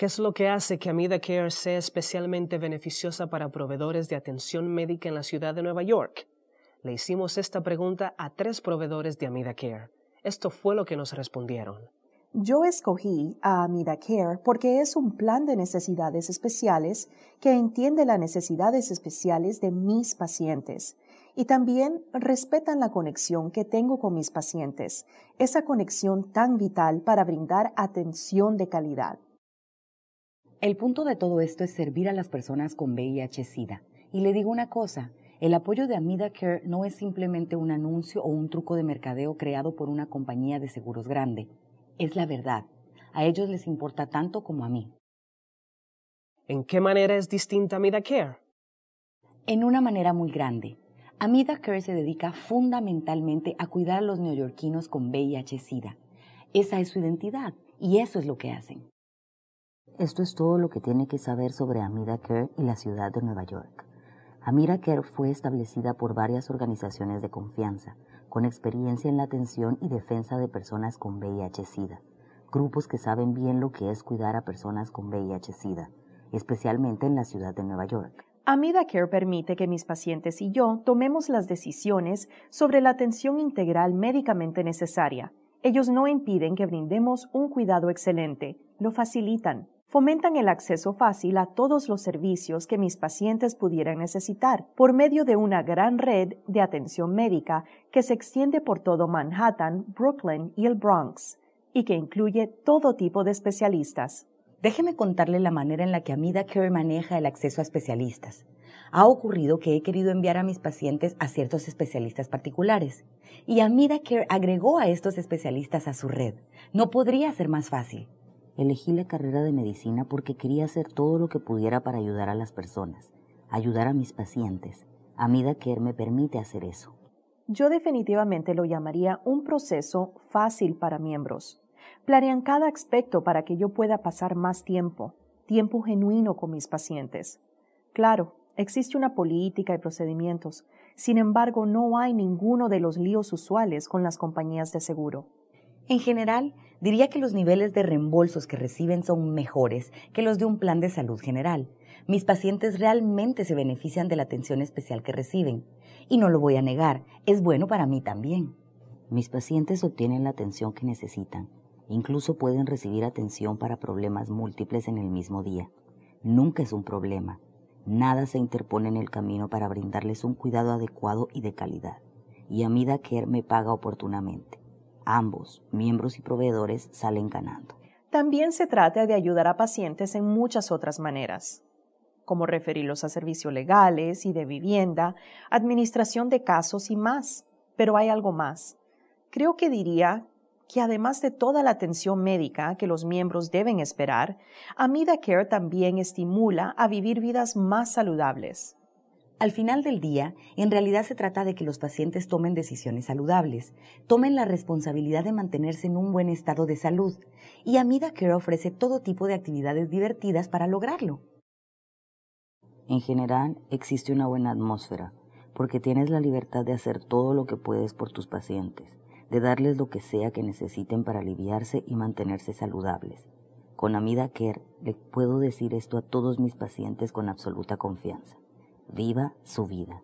¿Qué es lo que hace que Amida Care sea especialmente beneficiosa para proveedores de atención médica en la ciudad de Nueva York? Le hicimos esta pregunta a tres proveedores de Amida Care. Esto fue lo que nos respondieron. Yo escogí a Amida Care porque es un plan de necesidades especiales que entiende las necesidades especiales de mis pacientes y también respetan la conexión que tengo con mis pacientes, esa conexión tan vital para brindar atención de calidad. El punto de todo esto es servir a las personas con VIH-Sida. Y le digo una cosa, el apoyo de Amida Care no es simplemente un anuncio o un truco de mercadeo creado por una compañía de seguros grande. Es la verdad. A ellos les importa tanto como a mí. ¿En qué manera es distinta Amida Care? En una manera muy grande. Amida Care se dedica fundamentalmente a cuidar a los neoyorquinos con VIH-Sida. Esa es su identidad y eso es lo que hacen. Esto es todo lo que tiene que saber sobre Amida Care y la ciudad de Nueva York. Amida Care fue establecida por varias organizaciones de confianza, con experiencia en la atención y defensa de personas con VIH-Sida, grupos que saben bien lo que es cuidar a personas con VIH-Sida, especialmente en la ciudad de Nueva York. Amida Care permite que mis pacientes y yo tomemos las decisiones sobre la atención integral médicamente necesaria. Ellos no impiden que brindemos un cuidado excelente, lo facilitan fomentan el acceso fácil a todos los servicios que mis pacientes pudieran necesitar por medio de una gran red de atención médica que se extiende por todo Manhattan, Brooklyn y el Bronx y que incluye todo tipo de especialistas. Déjeme contarle la manera en la que Amida Care maneja el acceso a especialistas. Ha ocurrido que he querido enviar a mis pacientes a ciertos especialistas particulares y Amida Care agregó a estos especialistas a su red. No podría ser más fácil. Elegí la carrera de medicina porque quería hacer todo lo que pudiera para ayudar a las personas, ayudar a mis pacientes. Amida Kerr me permite hacer eso. Yo definitivamente lo llamaría un proceso fácil para miembros. Planean cada aspecto para que yo pueda pasar más tiempo, tiempo genuino con mis pacientes. Claro, existe una política y procedimientos, sin embargo no hay ninguno de los líos usuales con las compañías de seguro. En general, diría que los niveles de reembolsos que reciben son mejores que los de un plan de salud general. Mis pacientes realmente se benefician de la atención especial que reciben. Y no lo voy a negar, es bueno para mí también. Mis pacientes obtienen la atención que necesitan. Incluso pueden recibir atención para problemas múltiples en el mismo día. Nunca es un problema. Nada se interpone en el camino para brindarles un cuidado adecuado y de calidad. Y Amida Care me paga oportunamente. Ambos, miembros y proveedores, salen ganando. También se trata de ayudar a pacientes en muchas otras maneras, como referirlos a servicios legales y de vivienda, administración de casos y más. Pero hay algo más. Creo que diría que además de toda la atención médica que los miembros deben esperar, Amida Care también estimula a vivir vidas más saludables. Al final del día, en realidad se trata de que los pacientes tomen decisiones saludables, tomen la responsabilidad de mantenerse en un buen estado de salud, y Amida Care ofrece todo tipo de actividades divertidas para lograrlo. En general, existe una buena atmósfera, porque tienes la libertad de hacer todo lo que puedes por tus pacientes, de darles lo que sea que necesiten para aliviarse y mantenerse saludables. Con Amida Care le puedo decir esto a todos mis pacientes con absoluta confianza viva su vida.